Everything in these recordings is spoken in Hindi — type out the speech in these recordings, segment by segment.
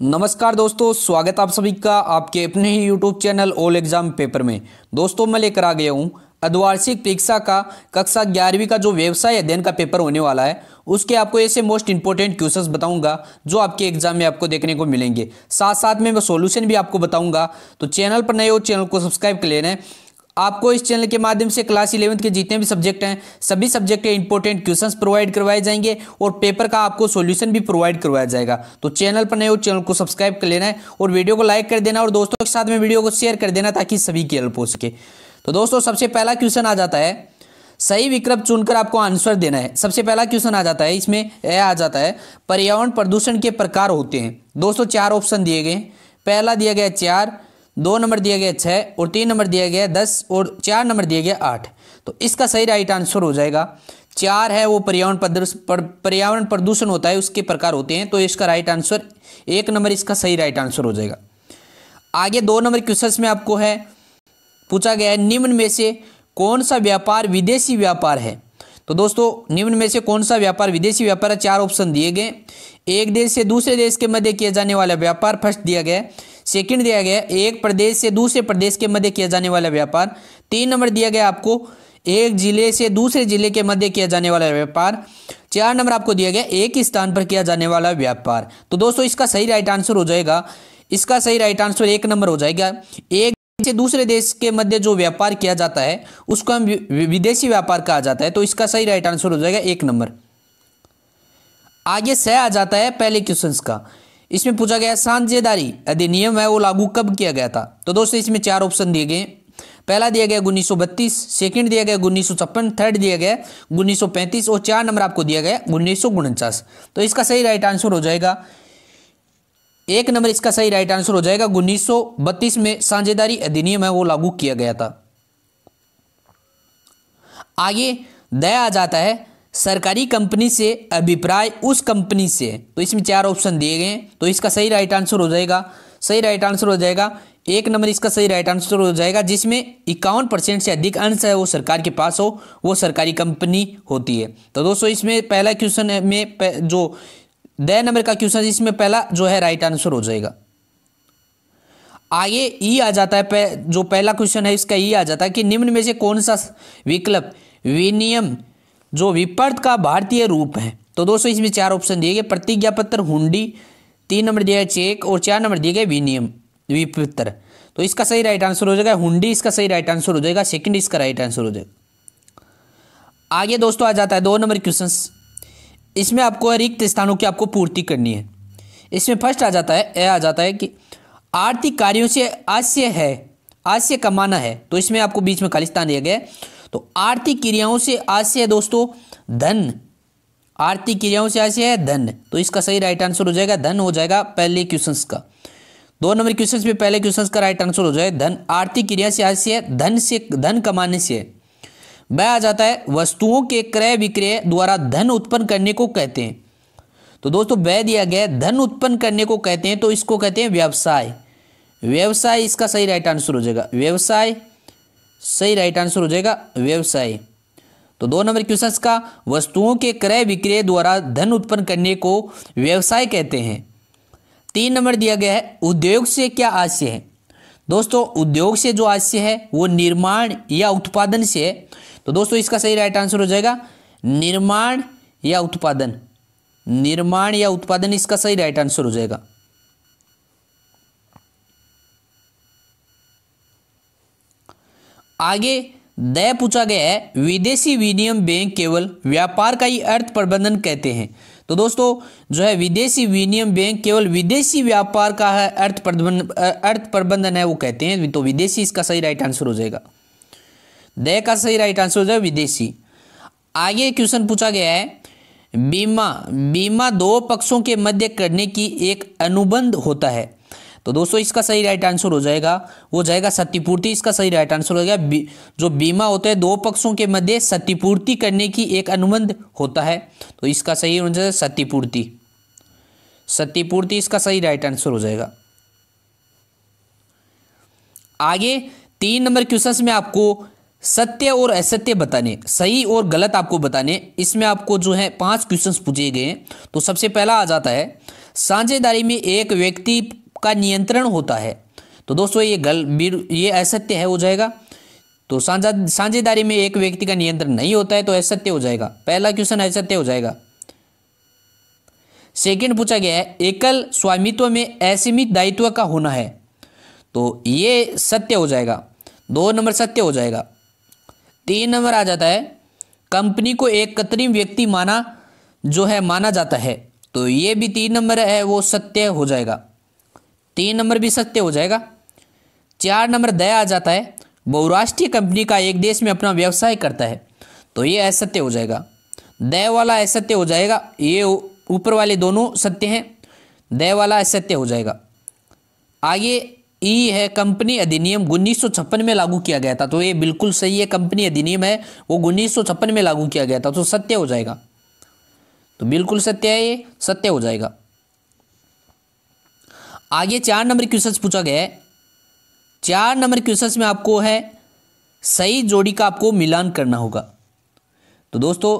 नमस्कार दोस्तों स्वागत आप सभी का आपके अपने ही YouTube channel all exam paper में दोस्तों मैं लेकर आ गया हूँ अद्वार्षिक परीक्षा का कक्षा ग्यारहवीं का जो व्यवसाय अध्ययन का पेपर होने वाला है उसके आपको ऐसे मोस्ट इंपॉर्टेंट क्वेश्चंस बताऊंगा जो आपके एग्जाम में आपको देखने को मिलेंगे साथ साथ में मैं सॉल्यूशन भी आपको बताऊंगा तो चैनल पर नए हो चैनल को सब्सक्राइब कर लेना है आपको इस चैनल के माध्यम से क्लास इलेवंथ के जितने भी सब्जेक्ट हैं सभी सब्जेक्ट के इंपॉर्टेंट क्वेश्चंस प्रोवाइड करवाए जाएंगे और पेपर का आपको सॉल्यूशन भी प्रोवाइड करवाया जाएगा तो चैनल पर नए हो चैनल को सब्सक्राइब कर लेना है और वीडियो को लाइक कर देना और दोस्तों के साथ में वीडियो को शेयर कर देना ताकि सभी की हेल्प हो सके तो दोस्तों सबसे पहला क्वेश्चन आ जाता है सही विकल्प चुनकर आपको आंसर देना है सबसे पहला क्वेश्चन आ जाता है इसमें यह आ जाता है पर्यावरण प्रदूषण के प्रकार होते हैं दोस्तों चार ऑप्शन दिए गए पहला दिया गया चार दो नंबर दिया गया छः और तीन नंबर दिया गया दस और चार नंबर दिया गया आठ तो इसका सही राइट आंसर हो जाएगा चार है वो पर्यावरण पर्यावरण प्रदूषण होता है उसके प्रकार होते हैं तो इसका राइट आंसर एक नंबर इसका सही राइट आंसर हो जाएगा आगे दो नंबर क्वेश्चन में आपको है पूछा गया है निम्न में से कौन सा व्यापार विदेशी व्यापार है तो दोस्तों निम्न में से कौन सा व्यापार विदेशी व्यापार है चार ऑप्शन दिए गए एक देश से दूसरे देश के मध्य किया जाने वाला व्यापार फर्स्ट दिया गया है सेकंड दिया गया एक प्रदेश से दूसरे प्रदेश के मध्य किया जाने वाला व्यापार तीन नंबर दिया गया आपको एक जिले से दूसरे जिले के मध्य किया जाने वाला व्यापार चार नंबर आपको दिया गया एक स्थान पर किया जाने वाला व्यापार तो दोस्तों इसका सही राइट आंसर हो जाएगा इसका सही राइट आंसर एक नंबर हो जाएगा एक से दूसरे देश के मध्य जो व्यापार किया जाता है उसको हम विदेशी व्यापार कहा जाता है तो इसका सही राइट आंसर हो जाएगा एक नंबर आगे सह आ जाता है पहले क्वेश्चन का इसमें पूछा गया साझेदारी अधिनियम है वो लागू कब किया गया था तो दोस्तों इसमें चार ऑप्शन दिए गए पहला दिया गया उन्नीस सौ बत्तीस सेकेंड दिया गया उन्नीस सौ छप्पन थर्ड दिया गया उन्नीस सौ पैंतीस और चार नंबर आपको दिया गया उन्नीस सौ उनचास तो इसका सही राइट आंसर हो जाएगा एक नंबर इसका सही राइट आंसर हो जाएगा उन्नीस सौ बत्तीस में साझेदारी अधिनियम है वो लागू किया गया था आगे दया आ जाता है सरकारी कंपनी से अभिप्राय उस कंपनी से तो इसमें चार ऑप्शन दिए गए तो इसका सही राइट आंसर हो जाएगा सही राइट आंसर हो जाएगा एक नंबर इसका सही राइट आंसर हो जाएगा जिसमें इक्यावन परसेंट से अधिक अंश है वो सरकार के पास हो वो सरकारी कंपनी होती है तो दोस्तों इसमें पहला क्वेश्चन में जो दया नंबर का क्वेश्चन इसमें पहला जो है राइट आंसर हो जाएगा आगे ई आ जाता है जो पहला क्वेश्चन है इसका ई आ जाता है कि निम्न में से कौन सा विकल्प विनियम जो विपर्त का भारतीय रूप है तो दोस्तों इसमें चार ऑप्शन दिए गए प्रतिज्ञा पत्र हुंडी तीन नंबर दिया गया चेक और चार नंबर दिए गए विनियम विपत्र तो इसका सही राइट आंसर हो जाएगा हुंडी इसका सही राइट आंसर हो जाएगा सेकंड इसका राइट आंसर हो जाएगा आगे दोस्तों आ जाता है दो नंबर क्वेश्चन इसमें आपको रिक्त स्थानों की आपको पूर्ति करनी है इसमें फर्स्ट आ जाता है यह आ जाता है कि आर्थिक कार्यों से आशय है आशय कमाना है तो इसमें आपको बीच में खालिस्तान दिया गया है तो आर्थिक क्रियाओं से आशय दोस्तों धन आर्थिक क्रियाओं से आशय है धन तो इसका सही राइट आंसर हो जाएगा धन हो जाएगा पहले क्वेश्चन का दो नंबर क्वेश्चन में पहले क्वेश्चन का राइट आंसर हो जाए धन आर्थिक क्रिया से आशय धन से धन कमाने से वह आ जाता है वस्तुओं के क्रय विक्रय द्वारा धन उत्पन्न करने को कहते हैं तो दोस्तों वह दिया गया धन उत्पन्न करने को कहते हैं तो इसको कहते हैं व्यवसाय व्यवसाय इसका सही राइट आंसर हो जाएगा व्यवसाय सही राइट आंसर हो जाएगा व्यवसाय तो दो नंबर क्वेश्चन का वस्तुओं के क्रय विक्रय द्वारा धन उत्पन्न करने को व्यवसाय कहते हैं तीन नंबर दिया गया है उद्योग से क्या आशय है दोस्तों उद्योग से जो आशय है वो निर्माण या उत्पादन से है तो दोस्तों इसका सही राइट आंसर हो जाएगा निर्माण या उत्पादन निर्माण या उत्पादन इसका सही राइट आंसर हो जाएगा आगे दय पूछा गया है विदेशी विनियम बैंक केवल व्यापार का ही अर्थ प्रबंधन कहते हैं तो दोस्तों जो है विदेशी विनियम बैंक केवल विदेशी व्यापार का है अर्थ प्रबंधन अर्थ प्रबंधन है वो कहते हैं तो विदेशी इसका सही राइट आंसर हो जाएगा दय का सही राइट आंसर हो जाएगा विदेशी आगे क्वेश्चन पूछा गया है बीमा बीमा दो पक्षों के मध्य करने की एक अनुबंध होता है तो दोस्तों इसका सही राइट आंसर हो जाएगा वो जाएगा सत्यपूर्ति इसका सही राइट आंसर हो जाएगा जो बीमा होता है दो पक्षों के मध्य सत्यपूर्ति करने की एक अनुबंध होता है तो इसका सही जाएगा सत्यपूर्ति सत्यपूर्ति इसका सही राइट आंसर हो जाएगा आगे तीन नंबर क्वेश्चन में आपको सत्य और असत्य बताने सही और गलत आपको बताने इसमें आपको जो है पांच क्वेश्चंस पूछे गए हैं तो सबसे पहला आ जाता है साझेदारी में एक व्यक्ति का नियंत्रण होता है तो दोस्तों ये गल ये असत्य है हो जाएगा तो साझा साझेदारी में एक व्यक्ति का नियंत्रण नहीं होता है तो असत्य हो जाएगा पहला क्वेश्चन असत्य हो जाएगा सेकंड पूछा गया है एकल स्वामित्व में असीमित दायित्व का होना है तो ये सत्य हो जाएगा दो नंबर सत्य हो जाएगा तीन नंबर आ जाता है कंपनी को एक कृत्रिम व्यक्ति माना जो है माना जाता है तो ये भी तीन नंबर है वो सत्य हो जाएगा तीन नंबर भी सत्य हो जाएगा चार नंबर दया आ जाता है बहुराष्ट्रीय कंपनी का एक देश में अपना व्यवसाय करता है तो ये असत्य हो जाएगा दया वाला असत्य हो जाएगा ये ऊपर वाले दोनों सत्य हैं दया वाला असत्य हो जाएगा आगे ई है कंपनी अधिनियम उन्नीस में लागू किया गया था तो ये बिल्कुल सही है कंपनी अधिनियम है वो उन्नीस में लागू किया गया था तो सत्य हो जाएगा तो बिल्कुल सत्य है ये सत्य हो जाएगा आगे चार नंबर क्वेश्चन पूछा गया है चार नंबर क्वेश्चन में आपको है सही जोड़ी का आपको मिलान करना होगा तो दोस्तों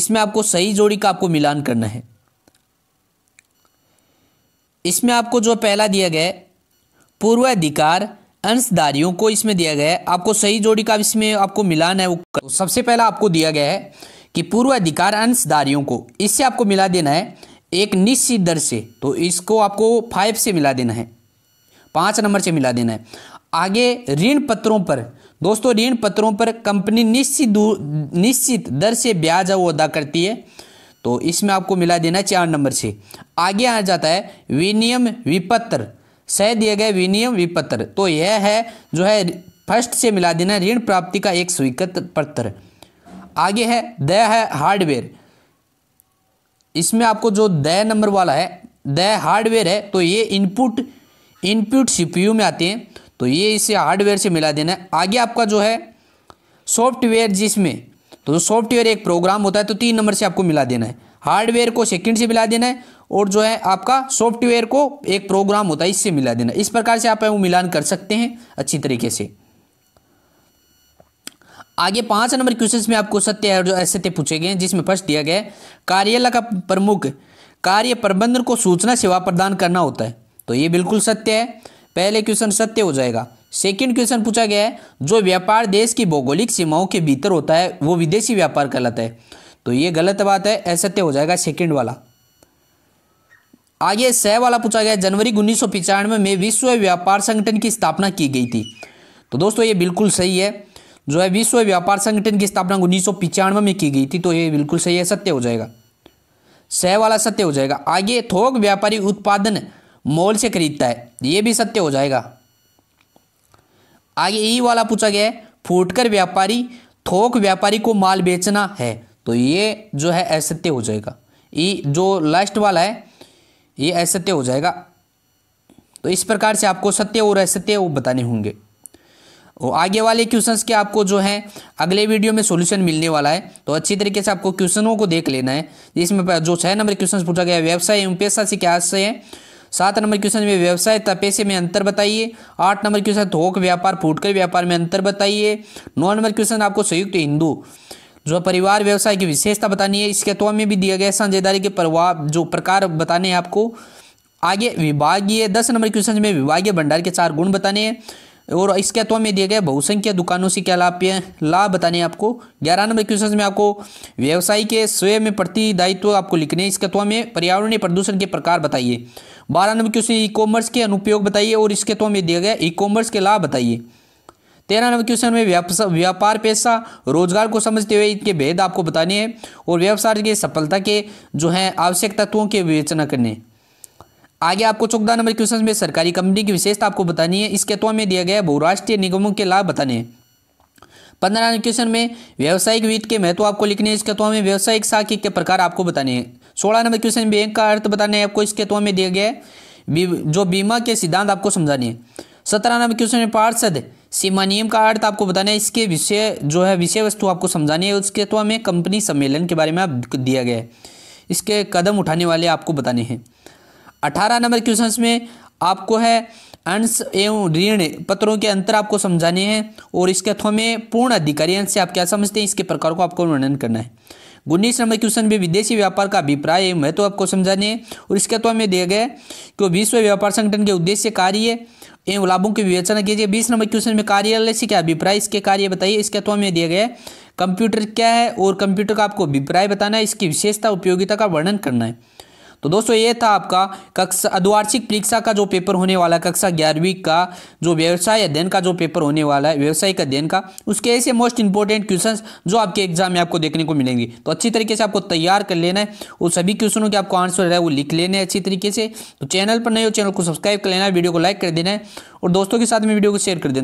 इसमें आपको सही जोड़ी का आपको मिलान करना है इसमें आपको जो पहला दिया गया है पूर्वाधिकार अंशधारियों को इसमें दिया गया है आपको सही जोड़ी का इसमें आपको मिलान है वो तो सबसे पहला आपको दिया गया है कि पूर्वाधिकार अंशधारियों को इससे आपको मिला देना है एक निश्चित दर से तो इसको आपको फाइव से मिला देना है पाँच नंबर से मिला देना है आगे ऋण पत्रों पर दोस्तों ऋण पत्रों पर कंपनी निश्चित निश्चित दर से ब्याज अदा करती है तो इसमें आपको मिला देना है चार नंबर से आगे आ जाता है विनियम विपत्र सह दिए गए विनियम विपत्र तो यह है जो है फर्स्ट से मिला देना ऋण प्राप्ति का एक स्वीकृत पत्र आगे है द है हार्डवेयर इसमें आपको जो द नंबर वाला है द हार्डवेयर है तो ये इनपुट इनपुट सीपीयू में आते हैं तो ये इसे हार्डवेयर से मिला देना है आगे आपका जो है सॉफ्टवेयर जिसमें तो सॉफ्टवेयर एक प्रोग्राम होता है तो तीन नंबर से आपको मिला देना है हार्डवेयर को सेकंड से मिला देना है और जो है आपका सॉफ्टवेयर को एक प्रोग्राम होता है इससे मिला देना इस प्रकार से आप वो मिलान कर सकते हैं अच्छी तरीके से आगे पांच नंबर क्वेश्चन में आपको सत्य और असत्य पूछे गए जिसमें फर्स्ट दिया गया कार्यालय का प्रमुख कार्य प्रबंधन को सूचना सेवा प्रदान करना होता है तो ये बिल्कुल सत्य है पहले क्वेश्चन सत्य हो जाएगा सेकंड क्वेश्चन पूछा गया है जो व्यापार देश की भौगोलिक सीमाओं के भीतर होता है वो विदेशी व्यापार कहलाता है तो ये गलत बात है असत्य हो जाएगा सेकंड वाला आगे सह वाला पूछा गया जनवरी उन्नीस सौ में विश्व व्यापार संगठन की स्थापना की गई थी तो दोस्तों ये बिल्कुल सही है जो है विश्व व्यापार संगठन की स्थापना उन्नीस में की गई थी तो ये बिल्कुल सही है सत्य हो जाएगा सह वाला सत्य हो जाएगा आगे थोक व्यापारी उत्पादन मॉल से खरीदता है ये भी सत्य हो जाएगा आगे ई वाला पूछा गया है फूटकर व्यापारी थोक व्यापारी को माल बेचना है तो ये जो है असत्य हो जाएगा ई जो लास्ट वाला है ये असत्य हो जाएगा तो इस प्रकार से आपको सत्य और असत्य वो बताने होंगे और आगे वाले क्वेश्चंस के आपको जो है अगले वीडियो में सॉल्यूशन मिलने वाला है तो अच्छी तरीके से आपको क्वेश्चनों को देख लेना है जिसमें जो छः नंबर क्वेश्चन पूछा गया व्यवसाय एवं पेशा से क्या आशय है सात नंबर क्वेश्चन में व्यवसाय तथा में अंतर बताइए आठ नंबर क्वेश्चन थोक व्यापार फूटकर व्यापार में अंतर बताइए नौ नंबर क्वेश्चन आपको संयुक्त हिंदू जो परिवार व्यवसाय की विशेषता बतानी है इसके तो में भी दिया गया साझेदारी के प्रभाव जो प्रकार बताने हैं आपको आगे विभागीय दस नंबर क्वेश्चन में विभागीय भंडार के चार गुण बताने हैं और इसके अथवा में दिया गया बहुसंख्या दुकानों से क्या लाभ लाभ बताने आपको ग्यारह नंबर क्वेश्चन में आपको व्यवसाय के स्वयं में प्रति दायित्व आपको लिखने इसके अथवा में पर्यावरणीय प्रदूषण के प्रकार बताइए बारह नंबर क्वेश्चन ई कॉमर्स के अनुपयोग बताइए और इसके अथवा में दिया गया ई कॉमर्स के लाभ बताइए तेरह नंबर क्वेश्चन में व्यापार पेशा रोजगार को समझते हुए इनके भेद आपको बताने हैं और व्यवसाय के सफलता के जो है आवश्यक तत्वों की विवेचना करने आगे आपको चौदह नंबर क्वेश्चन में सरकारी कंपनी की विशेषता आपको बतानी है इसके तौर में दिया गया बहुराष्ट्रीय निगमों के लाभ बताने पंद्रह नंबर क्वेश्चन में व्यावसायिक वित्त के महत्व आपको लिखने हैं इसके तौर में व्यावसायिक साखी के प्रकार आपको बताने हैं सोलह नंबर क्वेश्चन बैंक का अर्थ बताने आपको इसके तौर में दिया गया जो बीमा के सिद्धांत आपको समझाने सत्रह नंबर क्वेश्चन में पार्षद सीमा नियम का अर्थ आपको बताना है इसके विषय जो है विषय वस्तु आपको समझानी है उसके तो हमें कंपनी सम्मेलन के बारे में आप दिया गया है इसके कदम उठाने वाले आपको बताने हैं अठारह नंबर क्वेश्चन में आपको है अंश एवं ऋण पत्रों के अंतर आपको समझाने हैं और इसके अथवा में पूर्ण अधिकारी अंश से आप क्या समझते हैं इसके प्रकार को आपको वर्णन करना है उन्नीस नंबर क्वेश्चन में विदेशी व्यापार का अभिप्राय एवं महत्व तो आपको समझाने हैं और इसके अथवा में दिया गया कि विश्व व्यापार संगठन के उद्देश्य कार्य एवं लाभों की विवेचना कीजिए बीस नंबर क्वेश्चन में कार्यालय से क्या अभिप्राय इसके कार्य बताइए इसके अथवा में दिया गया कंप्यूटर क्या है और कंप्यूटर का आपको अभिप्राय बताना है इसकी विशेषता उपयोगिता का वर्णन करना है तो दोस्तों ये था आपका कक्षा अद्वार्षिक परीक्षा का जो पेपर होने वाला है कक्षा ग्यारहवीं का जो व्यवसाय अध्ययन का जो पेपर होने वाला है व्यवसायिक अध्ययन का उसके ऐसे मोस्ट इंपॉर्टेंट क्वेश्चन जो आपके एग्जाम में आपको देखने को मिलेंगे तो अच्छी तरीके से आपको तैयार कर लेना है और सभी क्वेश्चनों के आपको आंसर है वो लिख लेने अच्छी तरीके से तो चैनल पर नहीं हो चैनल को सब्सक्राइब कर लेना है वीडियो को लाइक कर देना है और दोस्तों के साथ में वीडियो को शेयर कर देना